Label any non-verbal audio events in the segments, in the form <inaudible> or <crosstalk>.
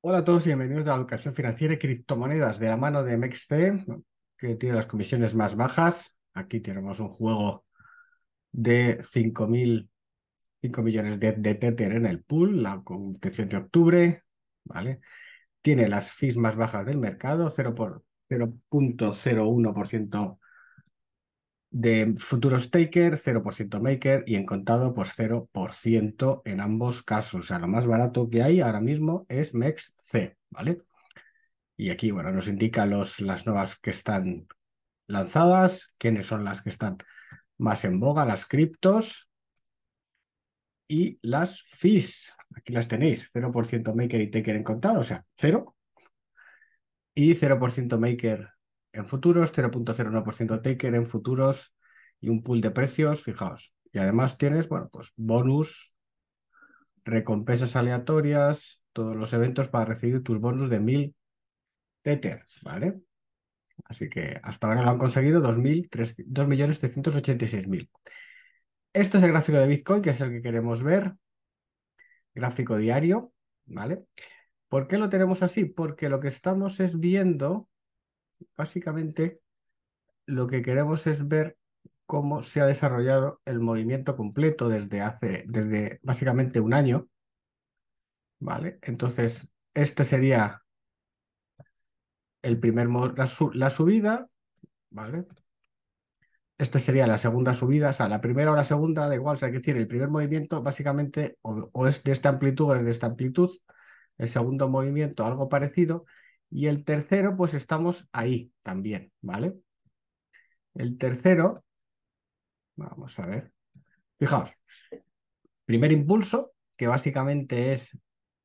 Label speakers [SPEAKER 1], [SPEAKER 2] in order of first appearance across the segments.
[SPEAKER 1] Hola a todos y bienvenidos a la educación financiera y criptomonedas de la mano de MXT, que tiene las comisiones más bajas. Aquí tenemos un juego de 5, 5 millones de, de Tether en el pool, la competición de octubre, ¿vale? Tiene las fees más bajas del mercado, 0.01% de futuros taker, 0% maker y en contado, pues 0% en ambos casos. O sea, lo más barato que hay ahora mismo es MEX C, ¿vale? Y aquí, bueno, nos indica los, las nuevas que están lanzadas, quiénes son las que están más en boga, las criptos y las fees. Aquí las tenéis, 0% maker y taker en contado, o sea, 0. Y 0% maker en futuros, 0.01% taker en futuros y un pool de precios, fijaos. Y además tienes, bueno, pues bonus, recompensas aleatorias, todos los eventos para recibir tus bonus de 1000 Tether, ¿vale? Así que hasta ahora lo han conseguido 2.386.000. Esto es el gráfico de Bitcoin, que es el que queremos ver. Gráfico diario, ¿vale? ¿Por qué lo tenemos así? Porque lo que estamos es viendo básicamente lo que queremos es ver cómo se ha desarrollado el movimiento completo desde hace, desde básicamente un año. ¿Vale? Entonces, este sería el primer la, subida, ¿vale? Esta sería la segunda subida, o sea, la primera o la segunda, da igual, o sea, hay que decir, el primer movimiento básicamente o, o es de esta amplitud o es de esta amplitud, el segundo movimiento algo parecido, y el tercero, pues estamos ahí también, ¿vale? El tercero, vamos a ver, fijaos, primer impulso, que básicamente es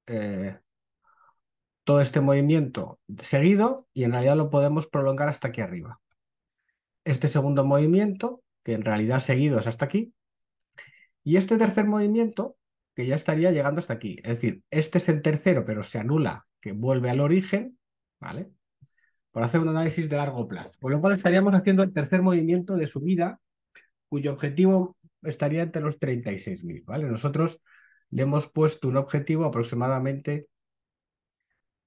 [SPEAKER 1] eh, todo este movimiento seguido y en realidad lo podemos prolongar hasta aquí arriba. Este segundo movimiento, que en realidad seguido es hasta aquí, y este tercer movimiento, que ya estaría llegando hasta aquí. Es decir, este es el tercero, pero se anula, que vuelve al origen, ¿vale? Por hacer un análisis de largo plazo. Con lo cual estaríamos haciendo el tercer movimiento de subida, cuyo objetivo estaría entre los 36.000, ¿vale? Nosotros le hemos puesto un objetivo aproximadamente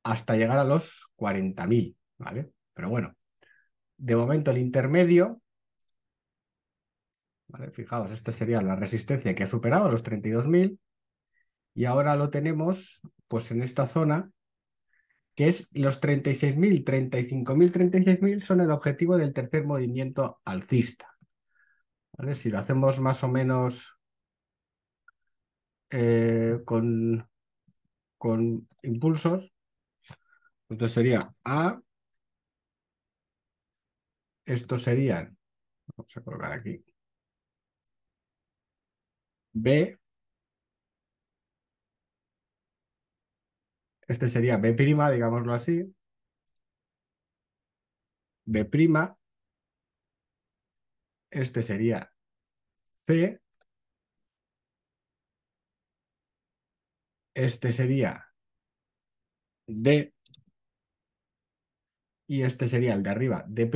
[SPEAKER 1] hasta llegar a los 40.000, ¿vale? Pero bueno, de momento el intermedio, ¿vale? Fijaos, esta sería la resistencia que ha superado los 32.000 y ahora lo tenemos pues en esta zona que es los 36.000, 35.000, 36.000 son el objetivo del tercer movimiento alcista. Si lo hacemos más o menos eh, con, con impulsos, pues esto sería A, estos serían, vamos a colocar aquí, B, Este sería B', digámoslo así. B'. Este sería C. Este sería D. Y este sería el de arriba, D'.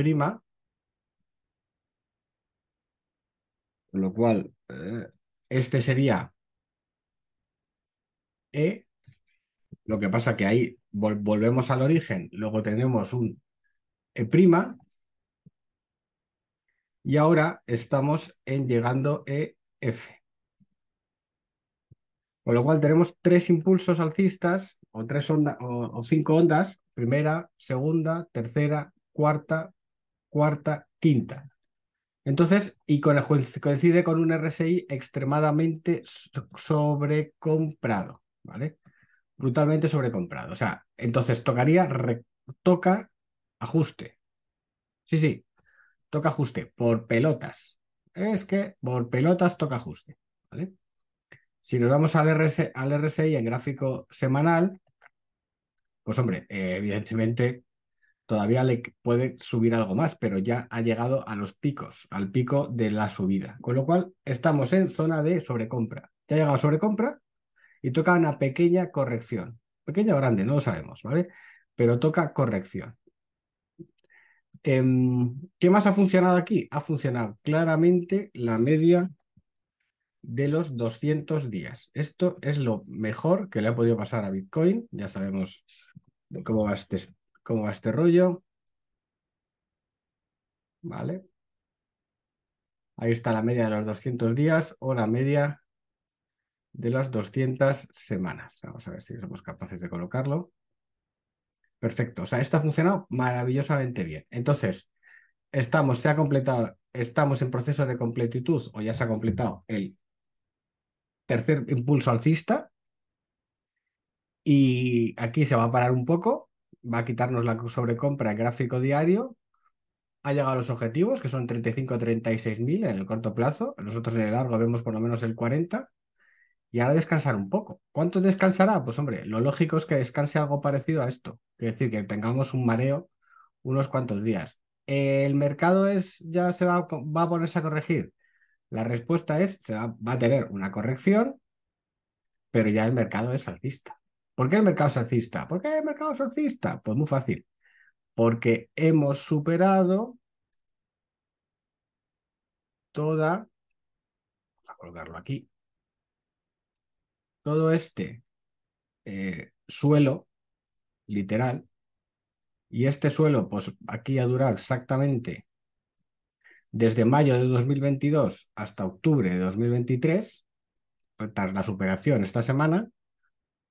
[SPEAKER 1] Con lo cual, eh, este sería E lo que pasa que ahí volvemos al origen, luego tenemos un e prima y ahora estamos en llegando EF. Eh, con lo cual tenemos tres impulsos alcistas o, tres onda, o, cinco ondas, primera, segunda, tercera, cuarta, cuarta, quinta. Entonces, y coincide con un RSI extremadamente sobrecomprado, ¿vale? brutalmente sobrecomprado. O sea, entonces tocaría, toca ajuste. Sí, sí, toca ajuste por pelotas. Es que por pelotas toca ajuste. ¿vale? Si nos vamos al, RSI en gráfico semanal, pues hombre, eh, evidentemente todavía le puede subir algo más, pero ya ha llegado a los picos, al pico de la subida. Con lo cual, estamos en zona de sobrecompra. Ya ha llegado sobrecompra, y toca una pequeña corrección. Pequeña o grande, no lo sabemos, ¿vale? Pero toca corrección. Em, ¿Qué más ha funcionado aquí? Ha funcionado claramente la media de los 200 días. Esto es lo mejor que le ha podido pasar a Bitcoin. Ya sabemos cómo va este, cómo va este rollo. ¿Vale? Ahí está la media de los 200 días o la media de las 200 semanas. Vamos a ver si somos capaces de colocarlo. Perfecto, o sea, esto ha funcionado maravillosamente bien. Entonces, estamos, se ha completado, estamos en proceso de completitud o ya se ha completado el tercer impulso alcista. Y aquí se va a parar un poco, va a quitarnos la sobrecompra gráfico diario. Ha llegado a los objetivos, que son 35 36 mil en el corto plazo. Nosotros en el largo vemos por lo menos el 40 y ahora descansar un poco. ¿Cuánto descansará? Pues hombre, lo lógico es que descanse algo parecido a esto. Es decir, que tengamos un mareo unos cuantos días. ¿El mercado es, ya se va, a ponerse a corregir? La respuesta es, se va, a tener una corrección, pero ya el mercado es alcista. ¿Por qué el mercado es alcista? ¿Por qué el mercado es alcista? Pues muy fácil. Porque hemos superado toda, vamos a colocarlo aquí, todo este eh, suelo, literal, y este suelo, pues aquí ha durado exactamente desde mayo de 2022 hasta octubre de 2023, pues, tras la superación esta semana,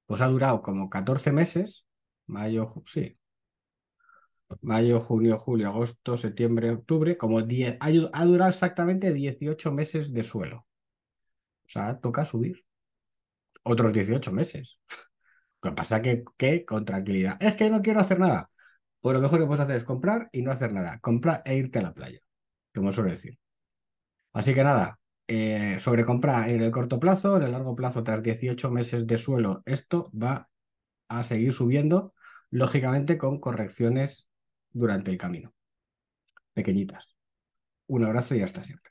[SPEAKER 1] pues ha durado como 14 meses, mayo, sí, mayo, junio, julio, agosto, septiembre, octubre, como 10, ha, ha durado exactamente 18 meses de suelo. O sea, toca subir otros 18 meses. <laughs> Lo que pasa que, que con tranquilidad. Es que no quiero hacer nada. Pues lo mejor que puedes hacer es comprar y no hacer nada. Comprar e irte a la playa, como suelo decir. Así que nada, eh, sobre comprar en el corto plazo, en el largo plazo, tras 18 meses de suelo, esto va a seguir subiendo, lógicamente con correcciones durante el camino. Pequeñitas. Un abrazo y hasta siempre.